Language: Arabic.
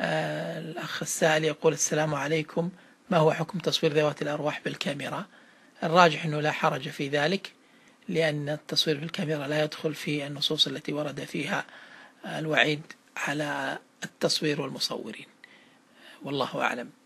الأخ السائل يقول السلام عليكم ما هو حكم تصوير ذوات الأرواح بالكاميرا الراجح أنه لا حرج في ذلك لأن التصوير بالكاميرا لا يدخل في النصوص التي ورد فيها الوعيد على التصوير والمصورين والله أعلم